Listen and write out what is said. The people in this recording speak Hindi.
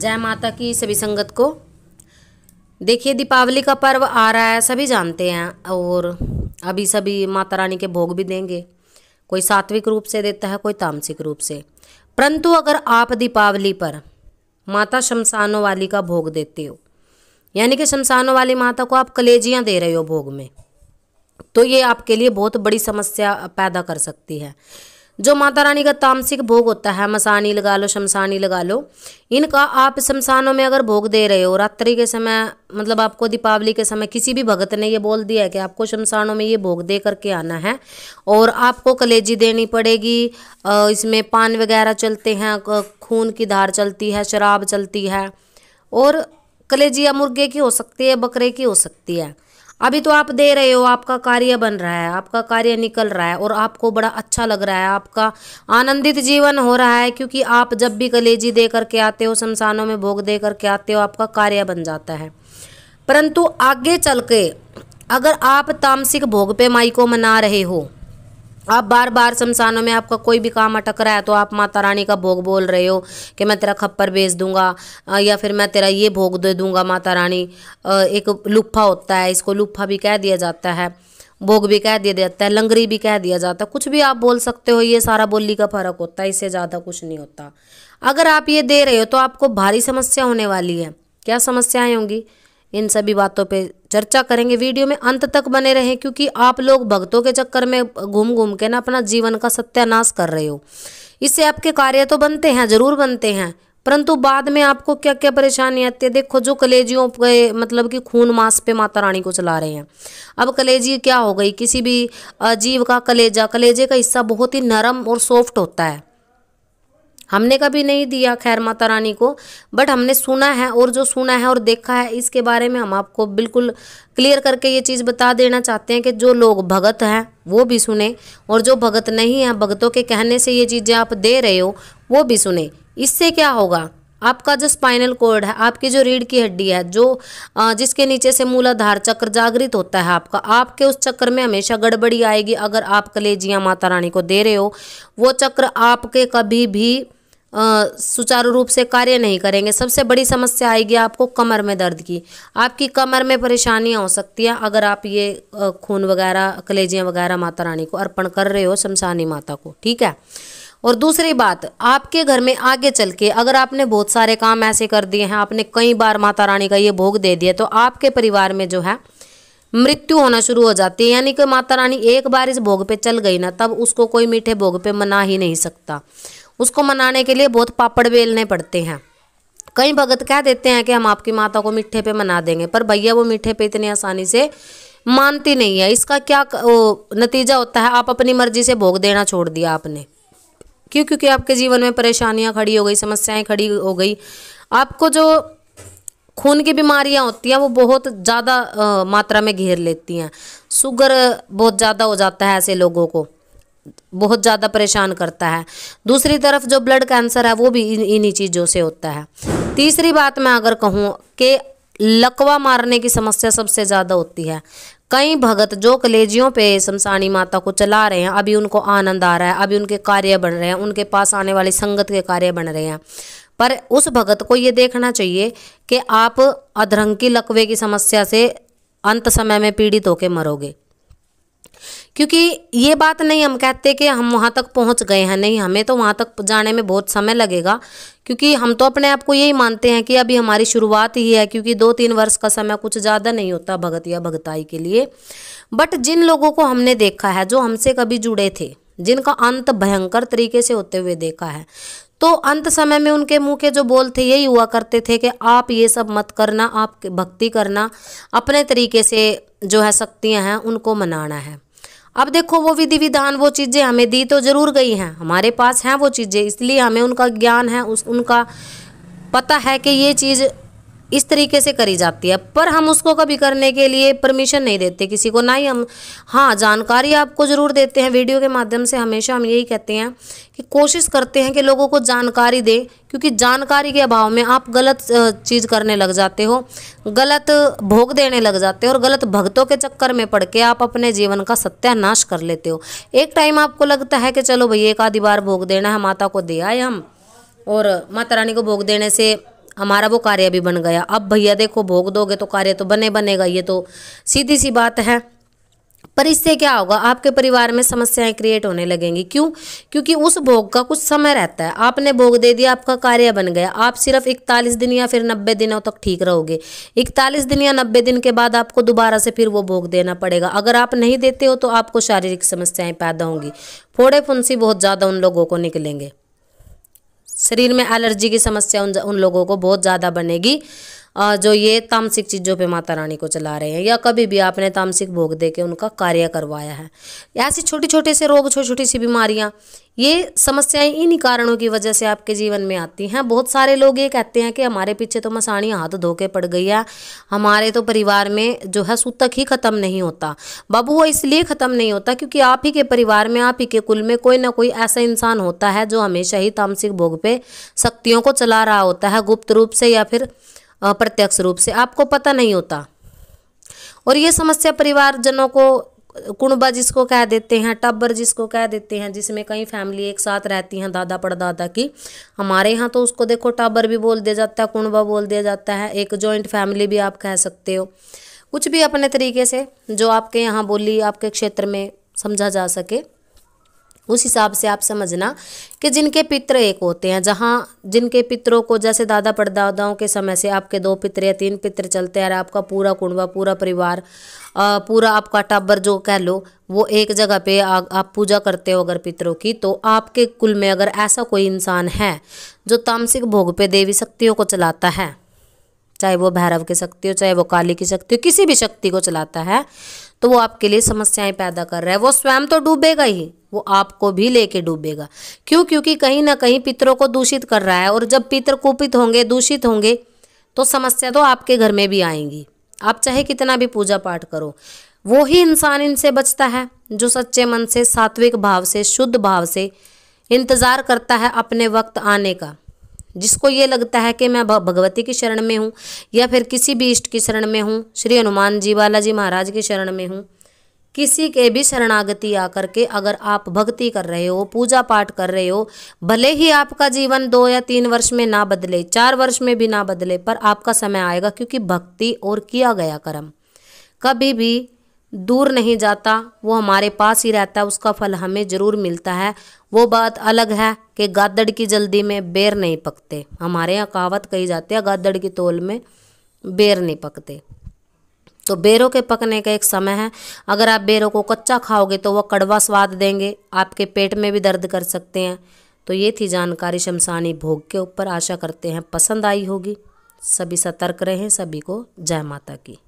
जय माता की सभी संगत को देखिए दीपावली का पर्व आ रहा है सभी जानते हैं और अभी सभी माता रानी के भोग भी देंगे कोई सात्विक रूप से देता है कोई तामसिक रूप से परंतु अगर आप दीपावली पर माता शमशानों वाली का भोग देते हो यानी कि शमशानों वाली माता को आप कलेजियाँ दे रहे हो भोग में तो ये आपके लिए बहुत बड़ी समस्या पैदा कर सकती है जो माता रानी का तामसिक भोग होता है मसानी लगा लो शमसानी लगा लो इनका आप शमशानों में अगर भोग दे रहे हो रात्रि के समय मतलब आपको दीपावली के समय किसी भी भगत ने ये बोल दिया है कि आपको शमशानों में ये भोग दे करके आना है और आपको कलेजी देनी पड़ेगी इसमें पान वगैरह चलते हैं खून की धार चलती है शराब चलती है और कलेजिया मुर्गे की हो सकती है बकरे की हो सकती है अभी तो आप दे रहे हो आपका कार्य बन रहा है आपका कार्य निकल रहा है और आपको बड़ा अच्छा लग रहा है आपका आनंदित जीवन हो रहा है क्योंकि आप जब भी कलेजी दे करके आते हो शमशानों में भोग दे करके आते हो आपका कार्य बन जाता है परंतु आगे चल के अगर आप तामसिक भोग पे माई को मना रहे हो आप बार बार शमशानों में आपका कोई भी काम अटक रहा है तो आप माता रानी का भोग बोल रहे हो कि मैं तेरा खप्पर बेच दूंगा या फिर मैं तेरा ये भोग दे दूंगा माता रानी एक लुफा होता है इसको लुफा भी कह दिया जाता है भोग भी कह दिया जाता है लंगरी भी कह दिया जाता है कुछ भी आप बोल सकते हो ये सारा बोली का फर्क होता है इससे ज़्यादा कुछ नहीं होता अगर आप ये दे रहे हो तो आपको भारी समस्या होने वाली है क्या समस्याएँ होंगी इन सभी बातों पे चर्चा करेंगे वीडियो में अंत तक बने रहें क्योंकि आप लोग भक्तों के चक्कर में घूम घूम के ना अपना जीवन का सत्यानाश कर रहे हो इससे आपके कार्य तो बनते हैं जरूर बनते हैं परंतु बाद में आपको क्या क्या परेशानी आती है देखो जो कलेजियों पे मतलब कि खून मास पे माता रानी को चला रहे हैं अब कलेजी क्या हो गई किसी भी जीव का कलेजा कलेजे का हिस्सा बहुत ही नरम और सॉफ्ट होता है हमने कभी नहीं दिया खैर माता रानी को बट हमने सुना है और जो सुना है और देखा है इसके बारे में हम आपको बिल्कुल क्लियर करके ये चीज़ बता देना चाहते हैं कि जो लोग भगत हैं वो भी सुने और जो भगत नहीं हैं भगतों के कहने से ये चीज़ें आप दे रहे हो वो भी सुने इससे क्या होगा आपका जो स्पाइनल कोड है आपकी जो रीढ़ की हड्डी है जो जिसके नीचे से मूलाधार चक्र जागृत होता है आपका आपके उस चक्र में हमेशा गड़बड़ी आएगी अगर आप कलेजियाँ माता रानी को दे रहे हो वो चक्र आपके कभी भी सुचारू रूप से कार्य नहीं करेंगे सबसे बड़ी समस्या आएगी आपको कमर में दर्द की आपकी कमर में परेशानियाँ हो सकती हैं अगर आप ये खून वगैरह कलेजियाँ वगैरह माता रानी को अर्पण कर रहे हो शमशानी माता को ठीक है और दूसरी बात आपके घर में आगे चल के अगर आपने बहुत सारे काम ऐसे कर दिए हैं आपने कई बार माता रानी का ये भोग दे दिया तो आपके परिवार में जो है मृत्यु होना शुरू हो जाती है यानी कि माता रानी एक बार इस भोग पे चल गई ना तब उसको कोई मीठे भोग पे मना ही नहीं सकता उसको मनाने के लिए बहुत पापड़ बेलने पड़ते हैं कई भगत कह देते हैं कि हम आपकी माता को मीठे पे मना देंगे पर भैया वो मीठे पे इतनी आसानी से मानती नहीं है इसका क्या नतीजा होता है आप अपनी मर्जी से भोग देना छोड़ दिया आपने क्यों क्योंकि आपके जीवन में परेशानियां खड़ी हो गई समस्याएं खड़ी हो गई आपको जो खून की बीमारियां होती हैं वो बहुत ज़्यादा मात्रा में घेर लेती हैं शुगर बहुत ज़्यादा हो जाता है ऐसे लोगों को बहुत ज़्यादा परेशान करता है दूसरी तरफ जो ब्लड कैंसर है वो भी इन्हीं चीज़ों से होता है तीसरी बात मैं अगर कहूँ कि लकवा मारने की समस्या सबसे ज़्यादा होती है कई भगत जो कलेजियों पे शमशानी माता को चला रहे हैं अभी उनको आनंद आ रहा है अभी उनके कार्य बन रहे हैं उनके पास आने वाली संगत के कार्य बन रहे हैं पर उस भगत को ये देखना चाहिए कि आप अधरंकी लकवे की समस्या से अंत समय में पीड़ित होकर मरोगे क्योंकि ये बात नहीं हम कहते कि हम वहाँ तक पहुँच गए हैं नहीं हमें तो वहाँ तक जाने में बहुत समय लगेगा क्योंकि हम तो अपने आप को यही मानते हैं कि अभी हमारी शुरुआत ही है क्योंकि दो तीन वर्ष का समय कुछ ज़्यादा नहीं होता भगत या भगताई के लिए बट जिन लोगों को हमने देखा है जो हमसे कभी जुड़े थे जिनका अंत भयंकर तरीके से होते हुए देखा है तो अंत समय में उनके मुंह के जो बोल थे यही हुआ करते थे कि आप ये सब मत करना आप भक्ति करना अपने तरीके से जो है शक्तियाँ हैं उनको मनाना है अब देखो वो विधि विधान वो चीज़ें हमें दी तो जरूर गई हैं हमारे पास हैं वो चीज़ें इसलिए हमें उनका ज्ञान है उस उनका पता है कि ये चीज़ इस तरीके से करी जाती है पर हम उसको कभी करने के लिए परमिशन नहीं देते किसी को ना ही हम हाँ जानकारी आपको ज़रूर देते हैं वीडियो के माध्यम से हमेशा हम यही कहते हैं कि कोशिश करते हैं कि लोगों को जानकारी दें क्योंकि जानकारी के अभाव में आप गलत चीज़ करने लग जाते हो गलत भोग देने लग जाते हो और गलत भक्तों के चक्कर में पड़ के आप अपने जीवन का सत्यानाश कर लेते हो एक टाइम आपको लगता है कि चलो भैया एक आधी बार भोग देना है माता को दे आए हम और माता रानी को भोग देने से हमारा वो कार्य भी बन गया अब भैया देखो भोग दोगे तो कार्य तो बने बनेगा ये तो सीधी सी बात है पर इससे क्या होगा आपके परिवार में समस्याएं क्रिएट होने लगेंगी क्यों क्योंकि उस भोग का कुछ समय रहता है आपने भोग दे दिया आपका कार्य बन गया आप सिर्फ इकतालीस दिन या फिर नब्बे दिनों तक ठीक रहोगे इकतालीस दिन या नब्बे दिन के बाद आपको दोबारा से फिर वो भोग देना पड़ेगा अगर आप नहीं देते हो तो आपको शारीरिक समस्याएं पैदा होंगी फोड़े फुंसी बहुत ज़्यादा उन लोगों को निकलेंगे शरीर में एलर्जी की समस्या उन, उन लोगों को बहुत ज़्यादा बनेगी जो ये तामसिक चीज़ों पे माता रानी को चला रहे हैं या कभी भी आपने तामसिक भोग दे के उनका कार्य करवाया है ऐसी छोटी छोटे से रोग छोटी छोटी सी बीमारियाँ ये समस्याएं इन्हीं कारणों की वजह से आपके जीवन में आती हैं बहुत सारे लोग ये कहते हैं कि हमारे पीछे तो मसानी हाथ धो के पड़ गई है हमारे तो परिवार में जो है सूतक ही ख़त्म नहीं होता बाबू वो इसलिए ख़त्म नहीं होता क्योंकि आप ही के परिवार में आप ही के कुल में कोई ना कोई ऐसा इंसान होता है जो हमेशा ही तामसिक भोग पे शक्तियों को चला रहा होता है गुप्त रूप से या फिर अप्रत्यक्ष रूप से आपको पता नहीं होता और ये समस्या परिवारजनों को कुणबा जिसको कह देते हैं टब्बर जिसको कह देते हैं जिसमें कई फैमिली एक साथ रहती हैं दादा पड़दादा की हमारे यहाँ तो उसको देखो टब्बर भी बोल दिया जाता है कुणबा बोल दिया जाता है एक जॉइंट फैमिली भी आप कह सकते हो कुछ भी अपने तरीके से जो आपके यहाँ बोली आपके क्षेत्र में समझा जा सके उस हिसाब से आप समझना कि जिनके पित्र एक होते हैं जहाँ जिनके पितरों को जैसे दादा परदादाओं के समय से आपके दो पित्र या तीन पित्र चलते हैं आपका पूरा कुंडवा पूरा परिवार पूरा आपका टाबर जो कह लो वो एक जगह पे आ, आप पूजा करते हो अगर पितरों की तो आपके कुल में अगर ऐसा कोई इंसान है जो तामसिक भोग पे देवी शक्तियों को चलाता है चाहे वो भैरव की शक्ति हो चाहे वो काली की शक्ति हो किसी भी शक्ति को चलाता है तो वो आपके लिए समस्याएं पैदा कर रहा है वो स्वयं तो डूबेगा ही वो आपको भी लेके डूबेगा क्यों क्योंकि कहीं ना कहीं पितरों को दूषित कर रहा है और जब पितर कुपित होंगे दूषित होंगे तो समस्या तो आपके घर में भी आएंगी आप चाहे कितना भी पूजा पाठ करो वो ही इंसान इनसे बचता है जो सच्चे मन से सात्विक भाव से शुद्ध भाव से इंतज़ार करता है अपने वक्त आने का जिसको ये लगता है कि मैं भगवती की शरण में हूँ या फिर किसी भी इष्ट की शरण में हूँ श्री हनुमान जी बालाजी महाराज की शरण में हूँ किसी के भी शरणागति आकर के अगर आप भक्ति कर रहे हो पूजा पाठ कर रहे हो भले ही आपका जीवन दो या तीन वर्ष में ना बदले चार वर्ष में भी ना बदले पर आपका समय आएगा क्योंकि भक्ति और किया गया कर्म कभी भी दूर नहीं जाता वो हमारे पास ही रहता है उसका फल हमें ज़रूर मिलता है वो बात अलग है कि गादड़ की जल्दी में बेर नहीं पकते हमारे यहाँ कहावत कही जाती है गादड़ की तोल में बेर नहीं पकते तो बेरों के पकने का एक समय है अगर आप बेरों को कच्चा खाओगे तो वह कड़वा स्वाद देंगे आपके पेट में भी दर्द कर सकते हैं तो ये थी जानकारी शमशानी भोग के ऊपर आशा करते हैं पसंद आई होगी सभी सतर्क रहें सभी को जय माता की